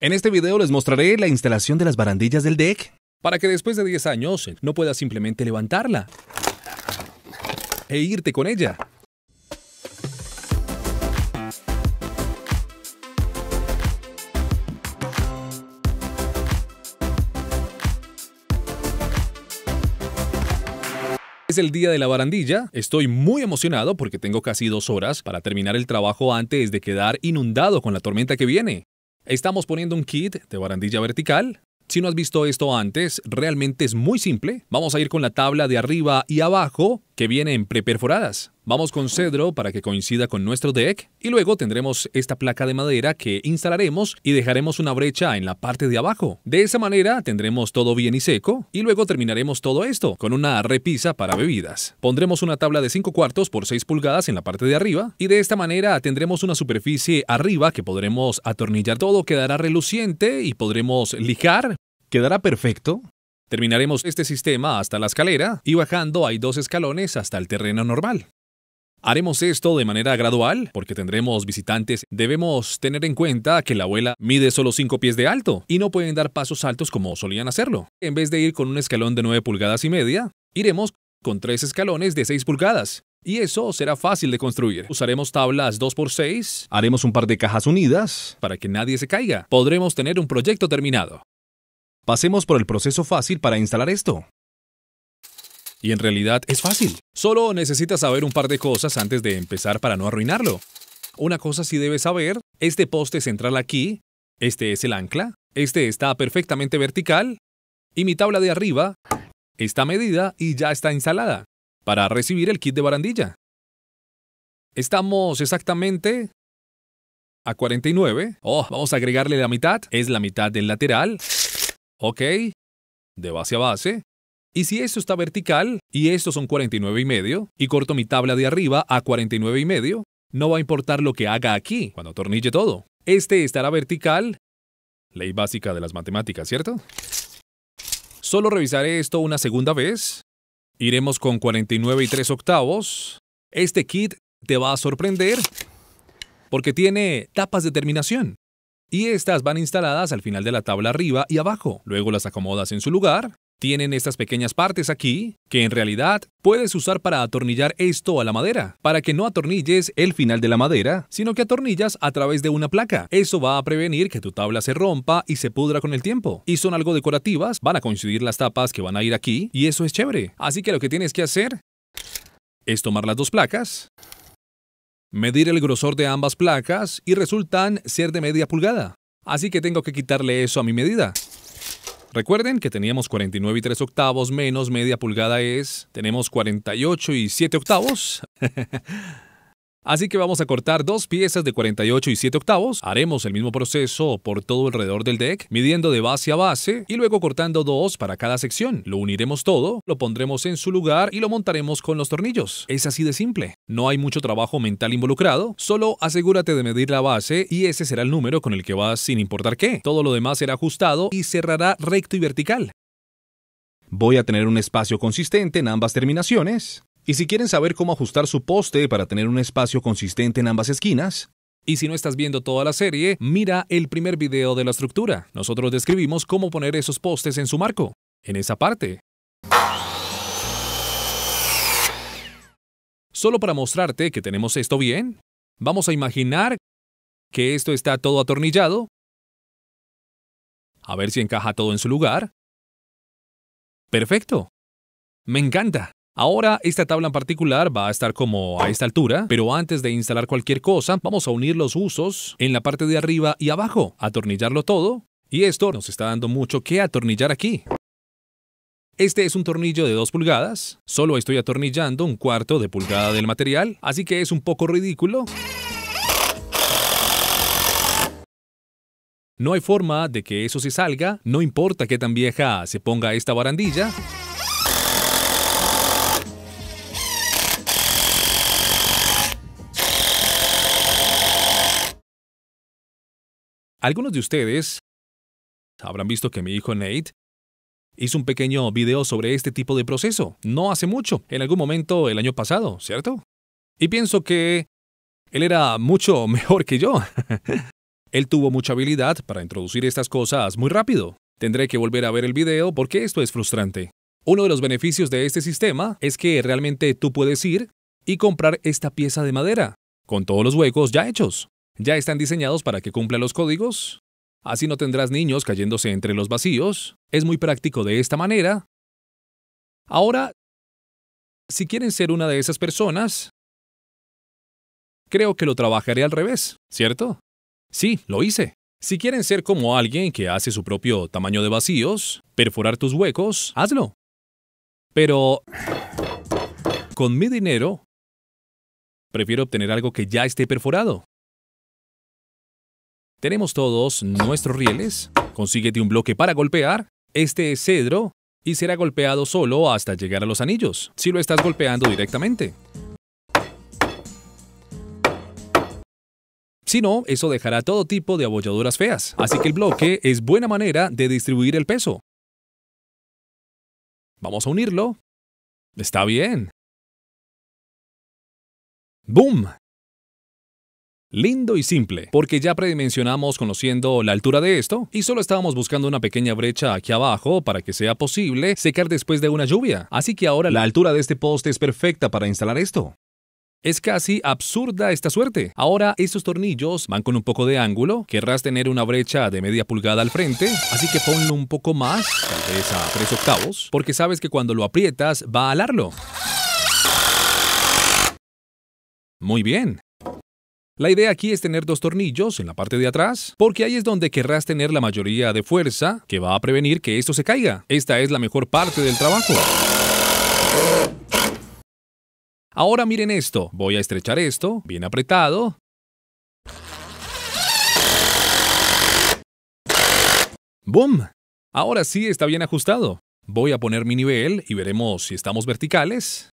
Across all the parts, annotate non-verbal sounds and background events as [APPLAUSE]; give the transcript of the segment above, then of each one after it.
En este video les mostraré la instalación de las barandillas del deck para que después de 10 años no puedas simplemente levantarla e irte con ella. Es el día de la barandilla, estoy muy emocionado porque tengo casi dos horas para terminar el trabajo antes de quedar inundado con la tormenta que viene. Estamos poniendo un kit de barandilla vertical. Si no has visto esto antes, realmente es muy simple. Vamos a ir con la tabla de arriba y abajo que viene preperforadas. Vamos con cedro para que coincida con nuestro deck y luego tendremos esta placa de madera que instalaremos y dejaremos una brecha en la parte de abajo. De esa manera tendremos todo bien y seco y luego terminaremos todo esto con una repisa para bebidas. Pondremos una tabla de 5 cuartos por 6 pulgadas en la parte de arriba y de esta manera tendremos una superficie arriba que podremos atornillar todo, quedará reluciente y podremos lijar. Quedará perfecto. Terminaremos este sistema hasta la escalera y bajando hay dos escalones hasta el terreno normal. Haremos esto de manera gradual porque tendremos visitantes. Debemos tener en cuenta que la abuela mide solo 5 pies de alto y no pueden dar pasos altos como solían hacerlo. En vez de ir con un escalón de 9 pulgadas y media, iremos con 3 escalones de 6 pulgadas. Y eso será fácil de construir. Usaremos tablas 2x6, haremos un par de cajas unidas para que nadie se caiga. Podremos tener un proyecto terminado. Pasemos por el proceso fácil para instalar esto. Y en realidad es fácil. Solo necesitas saber un par de cosas antes de empezar para no arruinarlo. Una cosa sí debes saber, este poste central aquí, este es el ancla, este está perfectamente vertical y mi tabla de arriba está medida y ya está instalada para recibir el kit de barandilla. Estamos exactamente a 49. Oh, vamos a agregarle la mitad. Es la mitad del lateral. Ok. De base a base. Y si esto está vertical, y estos son 49 y medio, y corto mi tabla de arriba a 49 y medio, no va a importar lo que haga aquí, cuando atornille todo. Este estará vertical, ley básica de las matemáticas, ¿cierto? Solo revisaré esto una segunda vez. Iremos con 49 y 3 octavos. Este kit te va a sorprender porque tiene tapas de terminación. Y estas van instaladas al final de la tabla arriba y abajo. Luego las acomodas en su lugar tienen estas pequeñas partes aquí, que en realidad puedes usar para atornillar esto a la madera, para que no atornilles el final de la madera, sino que atornillas a través de una placa. Eso va a prevenir que tu tabla se rompa y se pudra con el tiempo. Y son algo decorativas, van a coincidir las tapas que van a ir aquí, y eso es chévere. Así que lo que tienes que hacer es tomar las dos placas, medir el grosor de ambas placas y resultan ser de media pulgada. Así que tengo que quitarle eso a mi medida. Recuerden que teníamos 49 y 3 octavos menos media pulgada es, tenemos 48 y 7 octavos. [LAUGHS] Así que vamos a cortar dos piezas de 48 y 7 octavos, haremos el mismo proceso por todo alrededor del deck, midiendo de base a base y luego cortando dos para cada sección. Lo uniremos todo, lo pondremos en su lugar y lo montaremos con los tornillos. Es así de simple. No hay mucho trabajo mental involucrado, solo asegúrate de medir la base y ese será el número con el que vas sin importar qué. Todo lo demás será ajustado y cerrará recto y vertical. Voy a tener un espacio consistente en ambas terminaciones. Y si quieren saber cómo ajustar su poste para tener un espacio consistente en ambas esquinas, y si no estás viendo toda la serie, mira el primer video de la estructura. Nosotros describimos cómo poner esos postes en su marco, en esa parte. Solo para mostrarte que tenemos esto bien, vamos a imaginar que esto está todo atornillado. A ver si encaja todo en su lugar. Perfecto. Me encanta. Ahora esta tabla en particular va a estar como a esta altura, pero antes de instalar cualquier cosa vamos a unir los usos en la parte de arriba y abajo, atornillarlo todo y esto nos está dando mucho que atornillar aquí. Este es un tornillo de 2 pulgadas, solo estoy atornillando un cuarto de pulgada del material, así que es un poco ridículo. No hay forma de que eso se salga, no importa qué tan vieja se ponga esta barandilla. Algunos de ustedes habrán visto que mi hijo Nate hizo un pequeño video sobre este tipo de proceso, no hace mucho, en algún momento el año pasado, ¿cierto? Y pienso que él era mucho [LAUGHS] mejor que yo. [LAUGHS] él tuvo mucha habilidad para introducir estas cosas muy rápido. Tendré que volver a ver el video porque esto es frustrante. Uno de los beneficios de este sistema es que realmente tú puedes ir y comprar esta pieza de madera, con todos los huecos ya hechos ya están diseñados para que cumpla los códigos, así no tendrás niños cayéndose entre los vacíos, es muy práctico de esta manera. Ahora, si quieren ser una de esas personas, creo que lo trabajaré al revés, ¿cierto? Sí, lo hice. Si quieren ser como alguien que hace su propio tamaño de vacíos, perforar tus huecos, hazlo. Pero con mi dinero, prefiero obtener algo que ya esté perforado. Tenemos todos nuestros rieles. Consíguete un bloque para golpear. Este es cedro y será golpeado solo hasta llegar a los anillos, si lo estás golpeando directamente. Si no, eso dejará todo tipo de abolladuras feas, así que el bloque es buena manera de distribuir el peso. Vamos a unirlo. Está bien. ¡Boom! Lindo y simple, porque ya predimensionamos conociendo la altura de esto y solo estábamos buscando una pequeña brecha aquí abajo para que sea posible secar después de una lluvia. Así que ahora la altura de este poste es perfecta para instalar esto. Es casi absurda esta suerte. Ahora estos tornillos van con un poco de ángulo, querrás tener una brecha de media pulgada al frente, así que ponlo un poco más, tal vez a 3 octavos, porque sabes que cuando lo aprietas va a alarlo. Muy bien, la idea aquí es tener dos tornillos en la parte de atrás, porque ahí es donde querrás tener la mayoría de fuerza que va a prevenir que esto se caiga. Esta es la mejor parte del trabajo. Ahora miren esto, voy a estrechar esto, bien apretado. ¡Boom! Ahora sí está bien ajustado. Voy a poner mi nivel y veremos si estamos verticales.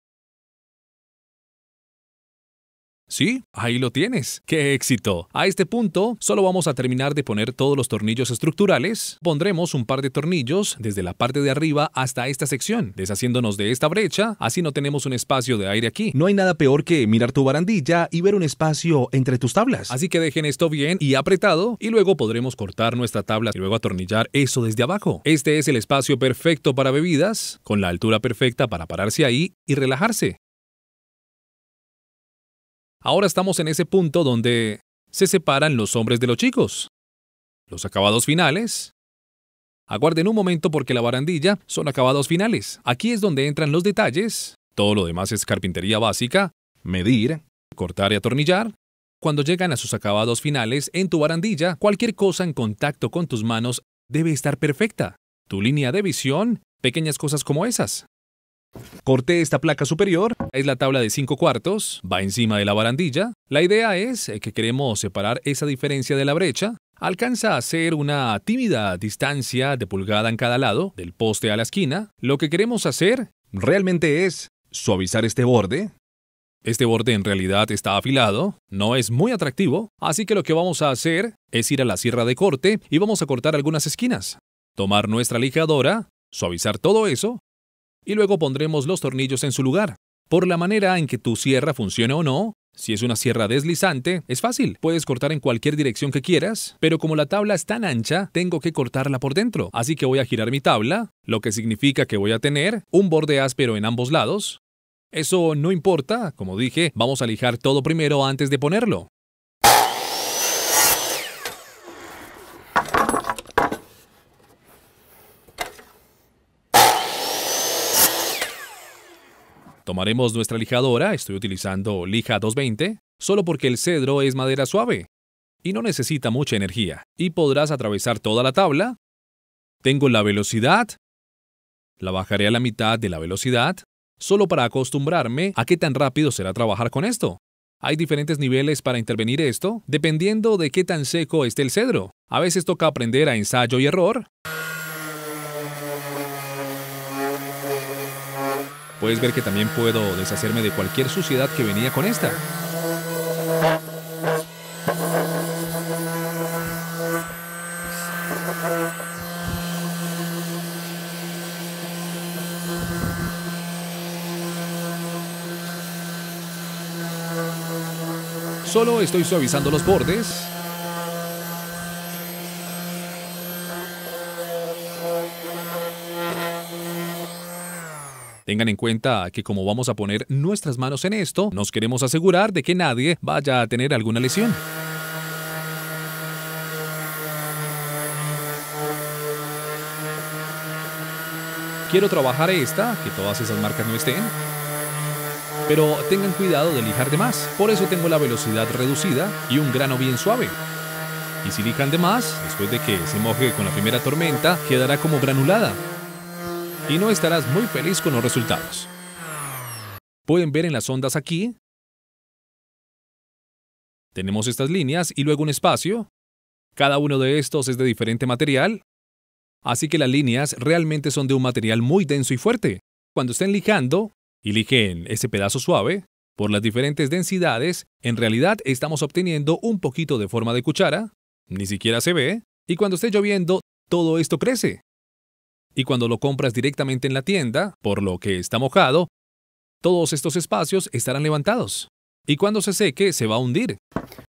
Sí, ahí lo tienes. ¡Qué éxito! A este punto, solo vamos a terminar de poner todos los tornillos estructurales. Pondremos un par de tornillos desde la parte de arriba hasta esta sección, deshaciéndonos de esta brecha, así no tenemos un espacio de aire aquí. No hay nada peor que mirar tu barandilla y ver un espacio entre tus tablas. Así que dejen esto bien y apretado, y luego podremos cortar nuestra tabla y luego atornillar eso desde abajo. Este es el espacio perfecto para bebidas, con la altura perfecta para pararse ahí y relajarse. Ahora estamos en ese punto donde se separan los hombres de los chicos. Los acabados finales. Aguarden un momento porque la barandilla son acabados finales. Aquí es donde entran los detalles. Todo lo demás es carpintería básica, medir, cortar y atornillar. Cuando llegan a sus acabados finales en tu barandilla, cualquier cosa en contacto con tus manos debe estar perfecta. Tu línea de visión, pequeñas cosas como esas. Corté esta placa superior, es la tabla de 5 cuartos, va encima de la barandilla. La idea es que queremos separar esa diferencia de la brecha. Alcanza a hacer una tímida distancia de pulgada en cada lado, del poste a la esquina. Lo que queremos hacer realmente es suavizar este borde. Este borde en realidad está afilado, no es muy atractivo, así que lo que vamos a hacer es ir a la sierra de corte y vamos a cortar algunas esquinas. Tomar nuestra lijadora, suavizar todo eso y luego pondremos los tornillos en su lugar. Por la manera en que tu sierra funcione o no, si es una sierra deslizante, es fácil, puedes cortar en cualquier dirección que quieras, pero como la tabla es tan ancha, tengo que cortarla por dentro, así que voy a girar mi tabla, lo que significa que voy a tener un borde áspero en ambos lados. Eso no importa, como dije, vamos a lijar todo primero antes de ponerlo. Tomaremos nuestra lijadora, estoy utilizando lija 220, solo porque el cedro es madera suave y no necesita mucha energía, y podrás atravesar toda la tabla. Tengo la velocidad, la bajaré a la mitad de la velocidad, solo para acostumbrarme a qué tan rápido será trabajar con esto. Hay diferentes niveles para intervenir esto, dependiendo de qué tan seco esté el cedro. A veces toca aprender a ensayo y error, Puedes ver que también puedo deshacerme de cualquier suciedad que venía con esta. Solo estoy suavizando los bordes Tengan en cuenta que como vamos a poner nuestras manos en esto, nos queremos asegurar de que nadie vaya a tener alguna lesión. Quiero trabajar esta, que todas esas marcas no estén. Pero tengan cuidado de lijar de más, por eso tengo la velocidad reducida y un grano bien suave. Y si lijan de más, después de que se moje con la primera tormenta, quedará como granulada, y no estarás muy feliz con los resultados. Pueden ver en las ondas aquí, tenemos estas líneas y luego un espacio. Cada uno de estos es de diferente material, así que las líneas realmente son de un material muy denso y fuerte. Cuando estén lijando, y lijen ese pedazo suave, por las diferentes densidades, en realidad estamos obteniendo un poquito de forma de cuchara, ni siquiera se ve, y cuando esté lloviendo, todo esto crece y cuando lo compras directamente en la tienda, por lo que está mojado, todos estos espacios estarán levantados. Y cuando se seque, se va a hundir.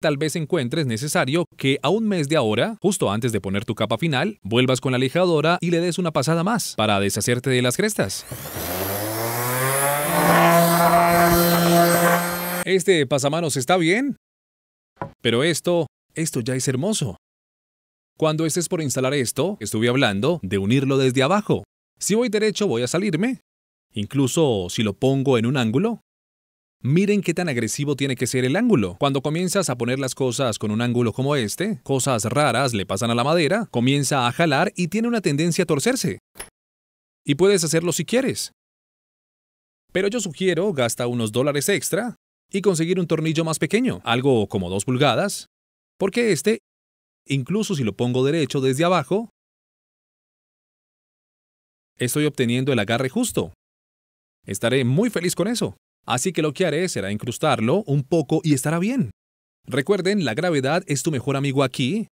Tal vez encuentres necesario que a un mes de ahora, justo antes de poner tu capa final, vuelvas con la lijadora y le des una pasada más para deshacerte de las crestas. Este pasamanos está bien. Pero esto, esto ya es hermoso. Cuando estés por instalar esto, estuve hablando de unirlo desde abajo. Si voy derecho voy a salirme, incluso si lo pongo en un ángulo. Miren qué tan agresivo tiene que ser el ángulo. Cuando comienzas a poner las cosas con un ángulo como este, cosas raras le pasan a la madera, comienza a jalar y tiene una tendencia a torcerse. Y puedes hacerlo si quieres. Pero yo sugiero gasta unos dólares extra y conseguir un tornillo más pequeño, algo como dos pulgadas, porque este Incluso si lo pongo derecho desde abajo, estoy obteniendo el agarre justo. Estaré muy feliz con eso. Así que lo que haré será incrustarlo un poco y estará bien. Recuerden, la gravedad es tu mejor amigo aquí.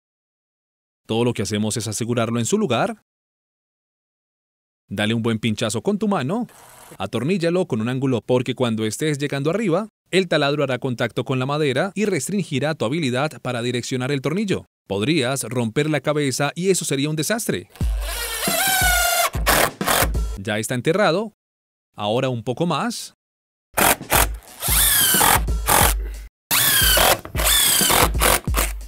Todo lo que hacemos es asegurarlo en su lugar. Dale un buen pinchazo con tu mano. Atorníllalo con un ángulo porque cuando estés llegando arriba, el taladro hará contacto con la madera y restringirá tu habilidad para direccionar el tornillo podrías romper la cabeza y eso sería un desastre. Ya está enterrado. Ahora un poco más.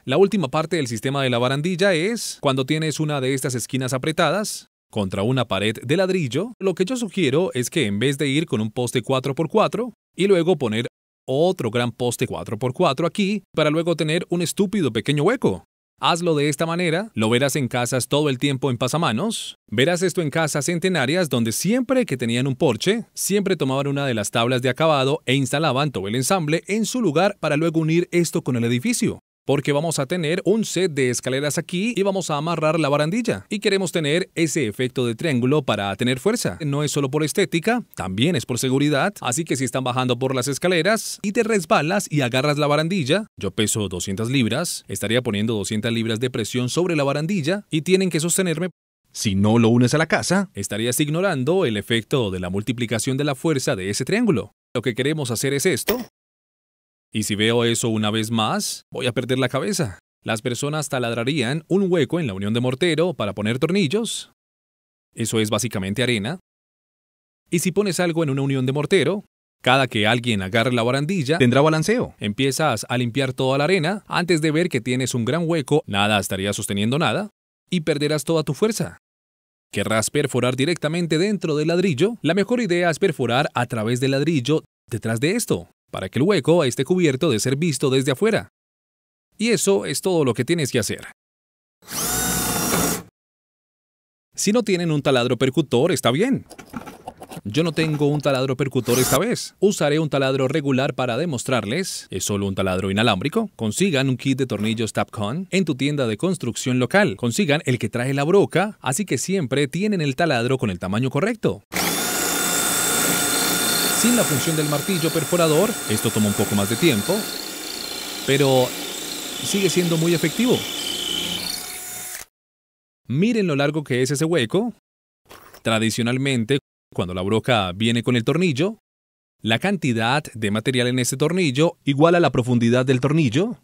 La última parte del sistema de la barandilla es cuando tienes una de estas esquinas apretadas contra una pared de ladrillo, lo que yo sugiero es que en vez de ir con un poste 4x4 y luego poner otro gran poste 4x4 aquí para luego tener un estúpido pequeño hueco. Hazlo de esta manera, lo verás en casas todo el tiempo en pasamanos, verás esto en casas centenarias donde siempre que tenían un porche, siempre tomaban una de las tablas de acabado e instalaban todo el ensamble en su lugar para luego unir esto con el edificio porque vamos a tener un set de escaleras aquí y vamos a amarrar la barandilla. Y queremos tener ese efecto de triángulo para tener fuerza. No es solo por estética, también es por seguridad. Así que si están bajando por las escaleras y te resbalas y agarras la barandilla, yo peso 200 libras, estaría poniendo 200 libras de presión sobre la barandilla y tienen que sostenerme si no lo unes a la casa, estarías ignorando el efecto de la multiplicación de la fuerza de ese triángulo. Lo que queremos hacer es esto, y si veo eso una vez más, voy a perder la cabeza. Las personas taladrarían un hueco en la unión de mortero para poner tornillos. Eso es básicamente arena. Y si pones algo en una unión de mortero, cada que alguien agarre la barandilla, tendrá balanceo. Empiezas a limpiar toda la arena antes de ver que tienes un gran hueco, nada estaría sosteniendo nada, y perderás toda tu fuerza. ¿Querrás perforar directamente dentro del ladrillo? La mejor idea es perforar a través del ladrillo detrás de esto para que el hueco esté cubierto de ser visto desde afuera. Y eso es todo lo que tienes que hacer. Si no tienen un taladro percutor, está bien. Yo no tengo un taladro percutor esta vez. Usaré un taladro regular para demostrarles. Es solo un taladro inalámbrico. Consigan un kit de tornillos Tapcon en tu tienda de construcción local. Consigan el que trae la broca, así que siempre tienen el taladro con el tamaño correcto sin la función del martillo perforador. Esto toma un poco más de tiempo, pero sigue siendo muy efectivo. Miren lo largo que es ese hueco. Tradicionalmente, cuando la broca viene con el tornillo, la cantidad de material en ese tornillo igual a la profundidad del tornillo.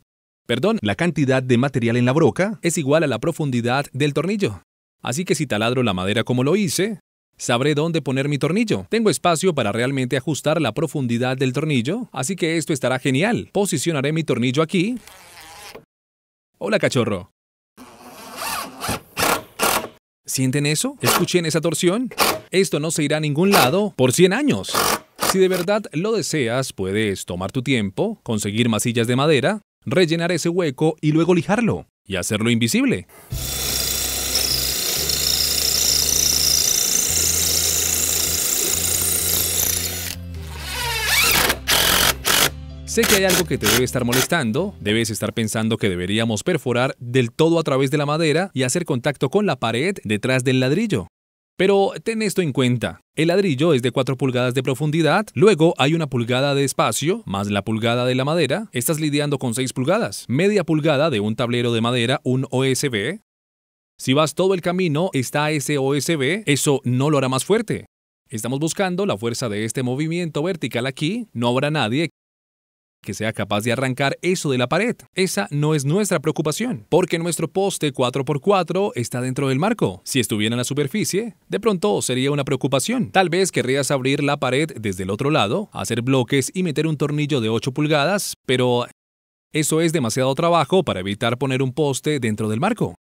Perdón, la cantidad de material en la broca es igual a la profundidad del tornillo. Así que si taladro la madera como lo hice, Sabré dónde poner mi tornillo. Tengo espacio para realmente ajustar la profundidad del tornillo, así que esto estará genial. Posicionaré mi tornillo aquí. Hola, cachorro. ¿Sienten eso? ¿Escuchen esa torsión? Esto no se irá a ningún lado por 100 años. Si de verdad lo deseas, puedes tomar tu tiempo, conseguir masillas de madera, rellenar ese hueco y luego lijarlo y hacerlo invisible. Sé que hay algo que te debe estar molestando, debes estar pensando que deberíamos perforar del todo a través de la madera y hacer contacto con la pared detrás del ladrillo. Pero ten esto en cuenta, el ladrillo es de 4 pulgadas de profundidad, luego hay una pulgada de espacio, más la pulgada de la madera, estás lidiando con 6 pulgadas, media pulgada de un tablero de madera, un OSB. Si vas todo el camino, está ese OSB, eso no lo hará más fuerte. Estamos buscando la fuerza de este movimiento vertical aquí, no habrá nadie que sea capaz de arrancar eso de la pared. Esa no es nuestra preocupación, porque nuestro poste 4x4 está dentro del marco. Si estuviera en la superficie, de pronto sería una preocupación. Tal vez querrías abrir la pared desde el otro lado, hacer bloques y meter un tornillo de 8 pulgadas, pero eso es demasiado trabajo para evitar poner un poste dentro del marco.